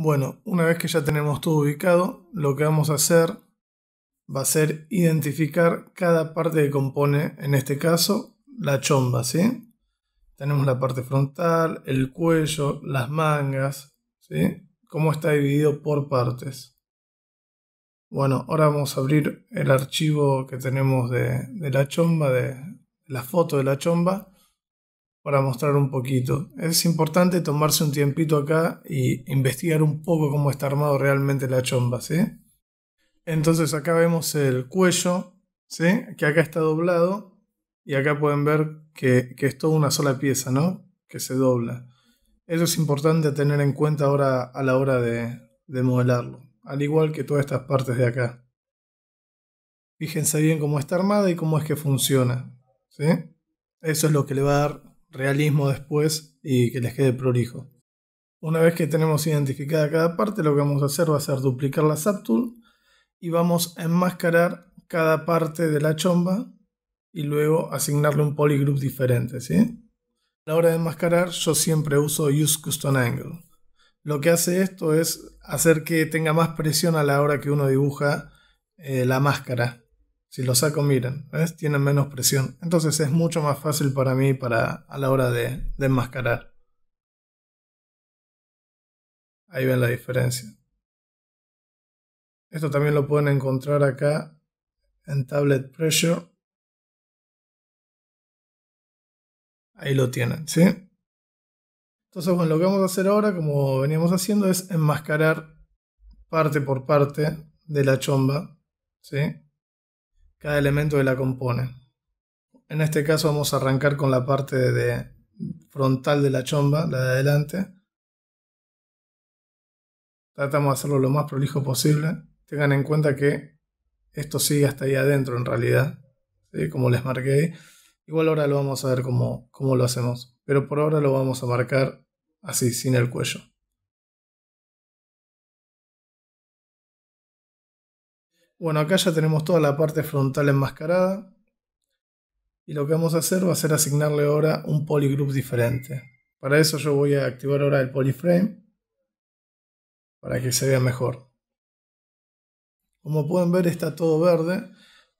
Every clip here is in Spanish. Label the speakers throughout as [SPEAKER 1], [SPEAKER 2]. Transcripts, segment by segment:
[SPEAKER 1] Bueno, una vez que ya tenemos todo ubicado, lo que vamos a hacer va a ser identificar
[SPEAKER 2] cada parte que compone, en este caso, la chomba, ¿sí? Tenemos la parte frontal, el cuello, las mangas, ¿sí? Cómo está dividido por partes. Bueno, ahora vamos a abrir el archivo que tenemos de, la chomba, de la foto de la chomba para mostrar un poquito. Es importante tomarse un tiempito acá y investigar un poco cómo está armado realmente la chomba, ¿sí? Entonces acá vemos el cuello, ¿sí? Que acá está doblado y acá pueden ver que, es toda una sola pieza, ¿no? Que se dobla. Eso es importante tener en cuenta ahora a la hora de, de modelarlo, al igual que todas estas partes de acá. Fíjense bien cómo está armada y cómo es que funciona. ¿sí? Eso es lo que le va a dar realismo después y que les quede prolijo. Una vez que tenemos identificada cada parte, lo que vamos a hacer va a ser duplicar la subtool y vamos a enmascarar cada parte de la chomba y luego asignarle un polygroup diferente. A la hora de enmascarar yo siempre uso Use Custom Angle. Lo que hace esto es hacer que tenga más presión a la hora que uno dibuja eh, la máscara. Si lo saco, miren, ¿ves? tienen menos presión. Entonces es mucho más fácil para mí para, a la hora de,
[SPEAKER 3] de enmascarar. Ahí ven la diferencia. Esto también lo pueden encontrar acá en Tablet Pressure. Ahí lo tienen, ¿sí?
[SPEAKER 1] Entonces, bueno, lo que vamos a hacer ahora, como veníamos haciendo, es enmascarar
[SPEAKER 2] parte por parte de la chomba, ¿sí? cada elemento que la compone. En este caso vamos a arrancar con la parte de frontal de la chomba, la de adelante. Tratamos de hacerlo lo más prolijo posible. Tengan en cuenta que esto sigue hasta ahí adentro en realidad, como les marqué Igual ahora lo vamos a ver cómo, cómo lo hacemos, pero
[SPEAKER 1] por ahora lo vamos a marcar así, sin el cuello. Bueno, acá ya tenemos toda la parte frontal
[SPEAKER 2] enmascarada. Y lo que vamos a hacer va a ser asignarle ahora un polygroup diferente. Para eso yo voy a activar ahora el polyframe. Para que se vea mejor. Como pueden ver está todo verde.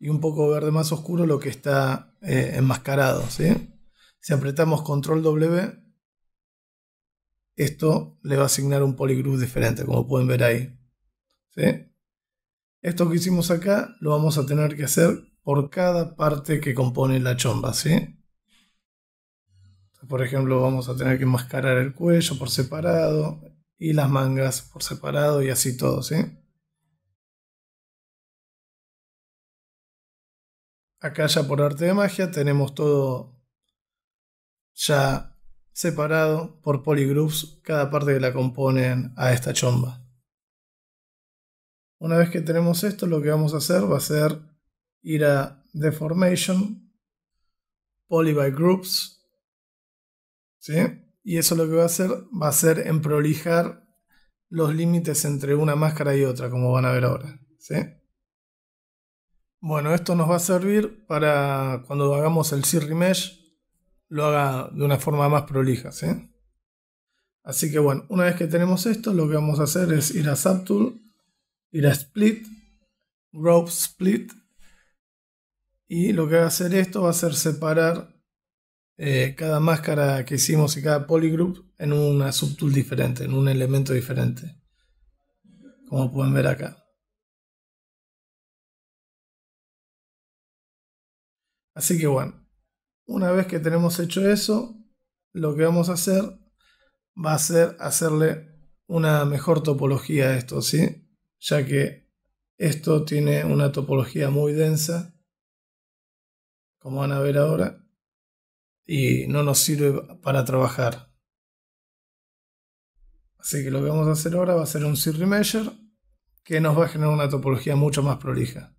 [SPEAKER 2] Y un poco verde más oscuro lo que está eh, enmascarado. Si apretamos control W. Esto le va a asignar un polygroup diferente. Como pueden ver ahí. Esto que hicimos acá lo vamos a tener que hacer por cada parte que compone la chomba, ¿sí? Por ejemplo,
[SPEAKER 1] vamos a tener que enmascarar el cuello por separado y las mangas por separado y así todo, ¿sí? Acá ya por arte de magia tenemos todo ya
[SPEAKER 2] separado por polygroups, cada parte que la componen a esta chomba. Una vez que tenemos esto, lo que vamos a hacer va a ser ir a Deformation, Poly by Groups, ¿sí? Y eso lo que va a hacer va a ser en prolijar los límites entre una máscara y otra, como van a ver ahora, ¿sí? Bueno, esto nos va a servir para cuando hagamos el Cirri Mesh, lo haga de una forma más prolija, ¿sí? Así que bueno, una vez que tenemos esto, lo que vamos a hacer es ir a Subtool y la Split, Rope Split. Y lo que va a hacer esto va a ser separar eh, cada máscara que
[SPEAKER 1] hicimos y cada polygroup en una subtool diferente, en un elemento diferente.
[SPEAKER 3] Como pueden ver acá. Así que bueno, una vez que tenemos hecho eso, lo
[SPEAKER 2] que vamos a hacer va a ser hacerle una mejor topología a esto, ¿sí? ya que esto tiene una topología muy densa,
[SPEAKER 1] como van a ver ahora, y no nos sirve para trabajar. Así que lo que vamos a hacer ahora va a ser un c
[SPEAKER 3] que nos va a generar una topología mucho más prolija.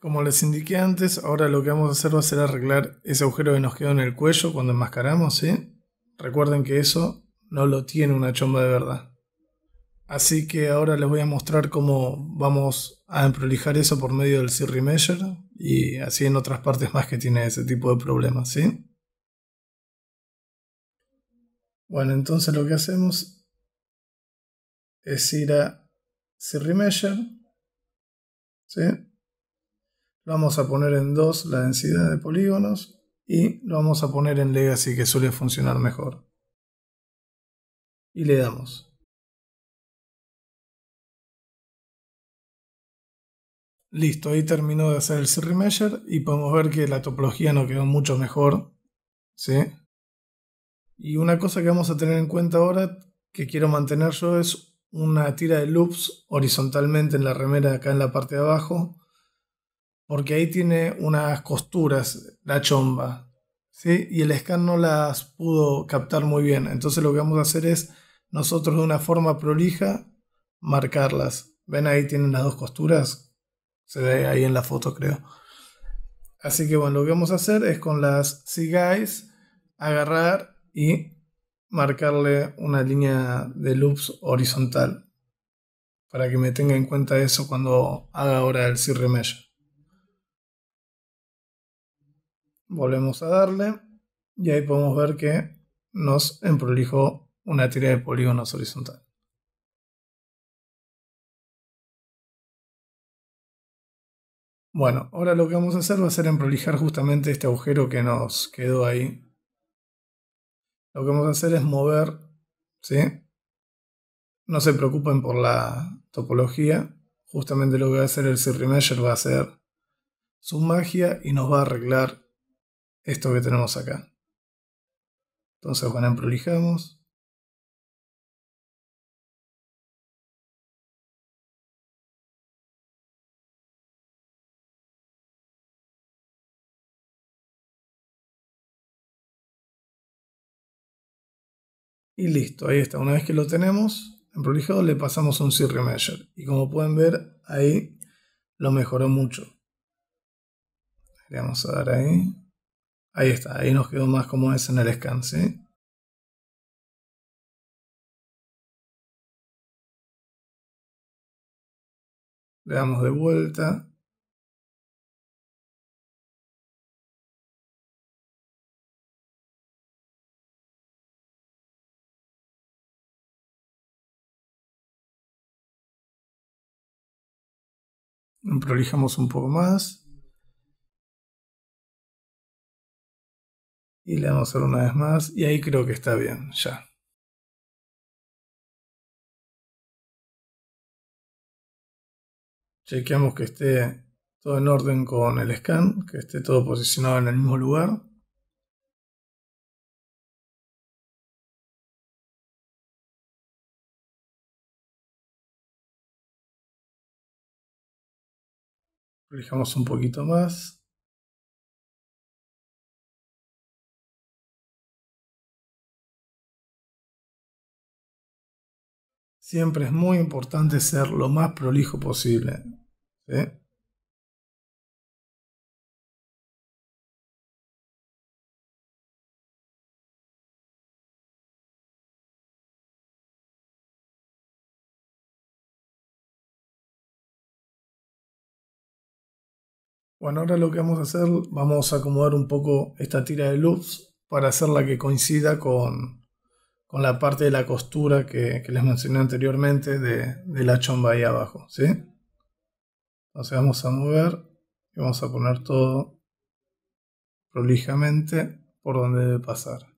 [SPEAKER 3] Como les indiqué
[SPEAKER 1] antes, ahora lo que vamos a hacer va a ser arreglar ese agujero que nos quedó en el cuello cuando enmascaramos, ¿sí?
[SPEAKER 2] Recuerden que eso no lo tiene una chomba de verdad. Así que ahora les voy a mostrar cómo vamos a emprolijar eso por medio del Siri Measure y
[SPEAKER 1] así en otras partes más que tiene ese tipo de problemas, ¿sí? Bueno, entonces lo que hacemos es ir a Siri ¿sí? vamos a poner en 2 la densidad de polígonos y lo vamos a poner en legacy que suele funcionar mejor.
[SPEAKER 3] Y le damos. Listo, ahí terminó de hacer el Siri Measure
[SPEAKER 1] y podemos ver que la topología nos quedó mucho mejor. ¿sí?
[SPEAKER 2] Y una cosa que vamos a tener en cuenta ahora, que quiero mantener yo, es una tira de loops horizontalmente en la remera acá en la parte de abajo porque ahí tiene unas costuras la chomba, ¿sí? Y el scan no las pudo captar muy bien. Entonces lo que vamos a hacer es nosotros de una forma prolija marcarlas. ¿Ven ahí tienen las dos costuras? Se ve ahí en la foto, creo. Así que bueno, lo que vamos a hacer es con las guys agarrar y marcarle una línea de loops horizontal para que me tenga en cuenta eso cuando haga ahora el cierre
[SPEAKER 1] Volvemos a darle y ahí podemos ver que nos
[SPEAKER 3] emprolijó una tira de polígonos horizontal. Bueno, ahora lo que vamos a hacer va a ser emprolijar justamente este agujero que nos quedó ahí.
[SPEAKER 2] Lo que vamos a hacer es mover, ¿sí? No se preocupen por la topología. Justamente lo que va a hacer el Cirri va a hacer su magia
[SPEAKER 3] y nos va a arreglar esto que tenemos acá. Entonces con en prolijamos. Y listo, ahí está. Una vez que lo tenemos en prolijado le pasamos un cierre
[SPEAKER 2] measure. Y como pueden ver, ahí lo mejoró mucho.
[SPEAKER 3] Le vamos a dar ahí. Ahí está, ahí nos quedó más como es en el scan, ¿sí? Le damos de vuelta. Prolijamos un poco más. Y le damos a una vez más. Y ahí creo que está bien, ya. Chequeamos que esté todo en orden con el scan, que esté todo posicionado en el mismo lugar. fijamos un poquito más. siempre es muy importante ser lo más prolijo posible. Bueno, ahora lo que vamos
[SPEAKER 1] a hacer, vamos a acomodar un poco esta tira de loops para hacerla que coincida con,
[SPEAKER 2] con la parte de la costura que, les mencioné anteriormente de, la chomba ahí abajo, ¿sí? Entonces vamos a mover y vamos a poner todo
[SPEAKER 3] prolijamente por donde debe pasar.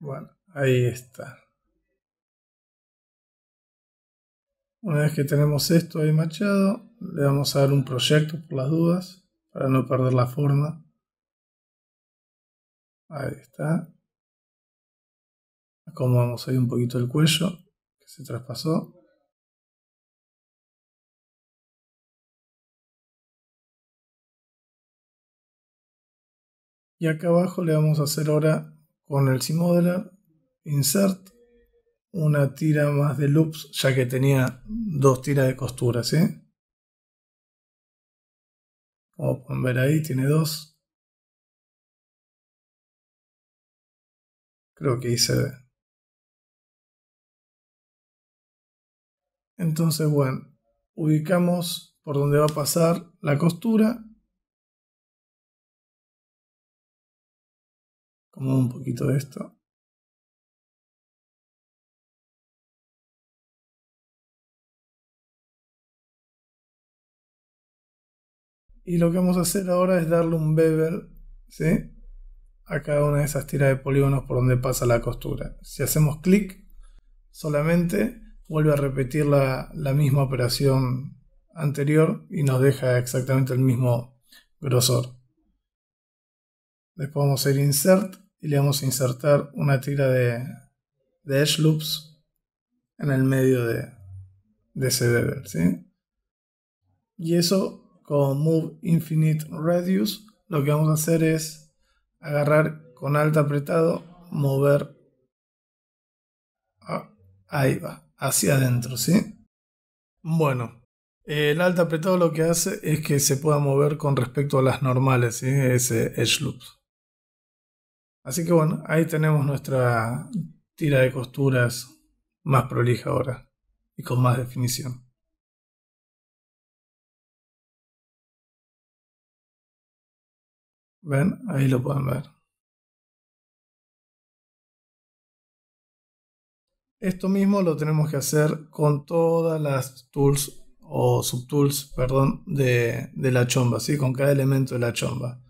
[SPEAKER 3] Bueno, ahí está. Una
[SPEAKER 1] vez que tenemos esto ahí machado, le vamos a dar un proyecto por las dudas, para no perder la forma.
[SPEAKER 3] Ahí está. Acomodamos ahí un poquito el cuello, que se traspasó. Y acá abajo le vamos a hacer ahora con el Simodeler, insert, una tira más de loops, ya que tenía dos tiras de costura. ¿eh? Como pueden ver ahí, tiene dos. Creo que hice. Entonces, bueno, ubicamos por donde va a pasar la costura un poquito de esto. Y lo que vamos a hacer ahora es darle un bevel ¿sí? a
[SPEAKER 2] cada una de esas tiras de polígonos por donde pasa la costura. Si hacemos clic, solamente vuelve a repetir la, la misma operación anterior y nos deja exactamente el mismo grosor. Después vamos a ir insert y le vamos a insertar una tira de, edge loops en el medio de, de ese deber ¿sí? Y eso con Move Infinite Radius lo que vamos a hacer es agarrar con alto apretado, mover ahí va, hacia adentro, ¿sí? Bueno, el alto apretado lo que hace es que se pueda mover con respecto a las normales, ¿sí? Ese edge loops.
[SPEAKER 1] Así que bueno, ahí tenemos nuestra tira de costuras más prolija
[SPEAKER 3] ahora y con más definición. ¿Ven? Ahí lo pueden ver. Esto mismo lo
[SPEAKER 1] tenemos que hacer con todas las tools o subtools, perdón, de,
[SPEAKER 2] de la chomba, ¿sí? con cada elemento de la chomba.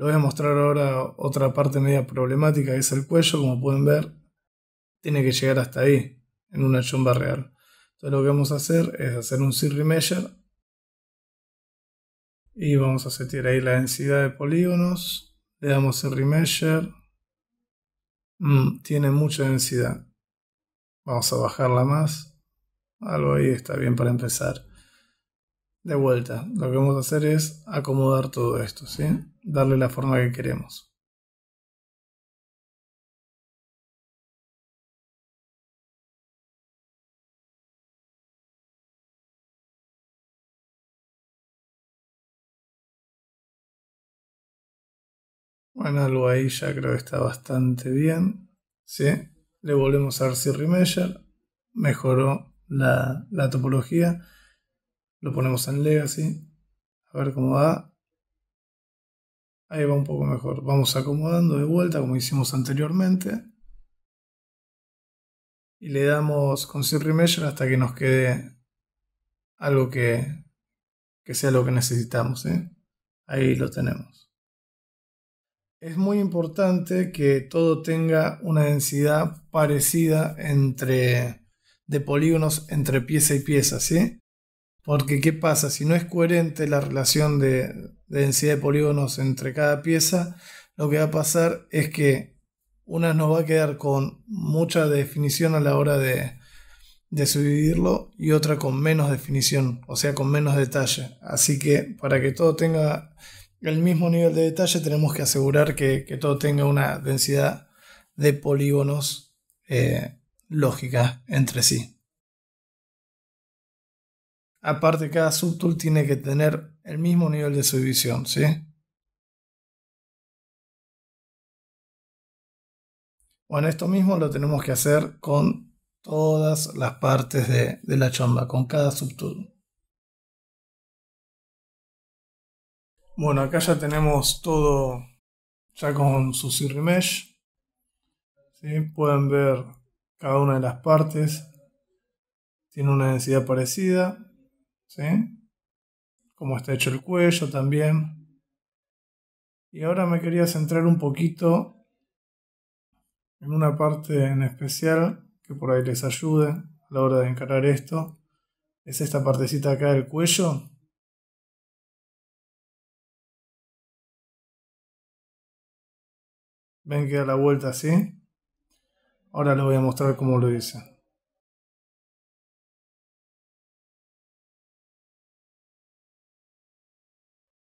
[SPEAKER 2] Le voy a mostrar ahora otra parte media problemática que es el cuello, como pueden ver. Tiene que llegar hasta ahí, en una chumba real. Entonces lo que vamos a hacer es hacer un Siri Y vamos a setear ahí la densidad de polígonos. Le damos Sir measure. Mm, tiene mucha densidad. Vamos a bajarla más. Algo ahí está bien para empezar. De vuelta,
[SPEAKER 3] lo que vamos a hacer es acomodar todo esto, ¿sí? Darle la forma que queremos. Bueno, algo ahí
[SPEAKER 1] ya creo que está bastante bien, ¿sí? Le volvemos a ver si
[SPEAKER 2] mejoró la topología. Lo ponemos en Legacy.
[SPEAKER 1] A ver cómo va. Ahí va un poco mejor. Vamos acomodando de vuelta como hicimos anteriormente. Y le damos
[SPEAKER 2] con Cirri hasta que nos quede algo que, que sea lo que necesitamos. ¿eh? Ahí lo tenemos. Es muy importante que todo tenga una densidad parecida entre de polígonos entre pieza y pieza, ¿sí? Porque ¿qué pasa? Si no es coherente la relación de, densidad de polígonos entre cada pieza, lo que va a pasar es que una nos va a quedar con mucha definición a la hora de, de subdividirlo y otra con menos definición, o sea, con menos detalle. Así que para que todo tenga el mismo nivel de detalle, tenemos que asegurar que, todo tenga una densidad de polígonos eh, lógica
[SPEAKER 1] entre
[SPEAKER 3] sí. Aparte, cada subtool tiene que tener el mismo nivel de subdivisión, ¿sí?
[SPEAKER 1] Bueno, esto mismo lo tenemos que hacer con todas las partes de, la chamba, con cada subtool. Bueno, acá ya tenemos todo ya con su
[SPEAKER 2] Mesh. Pueden ver cada una de las partes. Tiene una densidad parecida. ¿sí? Cómo está hecho el cuello también. Y ahora me quería centrar un poquito en una parte en especial que por ahí les ayude a
[SPEAKER 3] la hora de encarar esto. Es esta partecita acá del cuello. Ven que la vuelta así. Ahora les voy a mostrar cómo lo hice.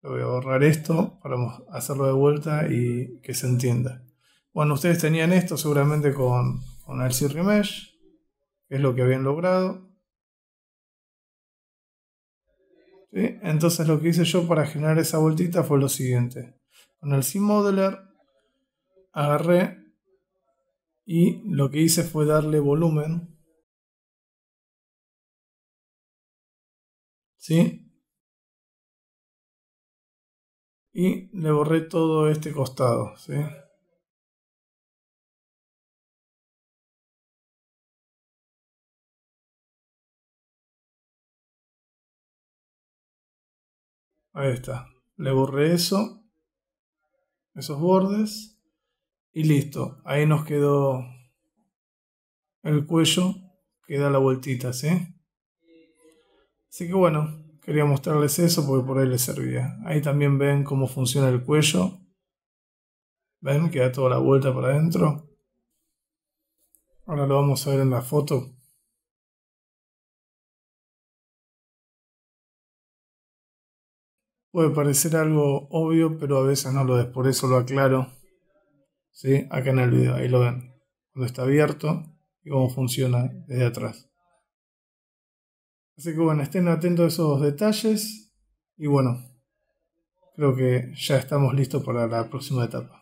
[SPEAKER 3] voy a borrar esto para hacerlo de vuelta y que se entienda.
[SPEAKER 2] Bueno, ustedes tenían esto seguramente con, con el Remesh, que es lo que habían logrado. Entonces lo que hice yo para generar esa vueltita fue lo siguiente. Con el C-Modeler.
[SPEAKER 3] agarré y lo que hice fue darle volumen. ¿Sí? y le borré todo este costado. ¿sí? Ahí está. Le borré eso, esos bordes
[SPEAKER 2] y listo. Ahí nos quedó el cuello queda la vueltita, ¿sí? Así que bueno, Quería mostrarles eso porque por ahí les servía. Ahí también ven cómo funciona el cuello. ¿Ven? Que da
[SPEAKER 3] toda la vuelta para adentro. Ahora lo vamos a ver en la foto. Puede parecer algo obvio, pero a veces no lo es. Por eso lo aclaro.
[SPEAKER 2] ¿Sí? Acá en el video, ahí lo ven. Cuando está abierto y cómo funciona desde atrás.
[SPEAKER 1] Así que bueno, estén atentos a esos detalles. Y
[SPEAKER 3] bueno, creo que ya estamos listos para la próxima etapa.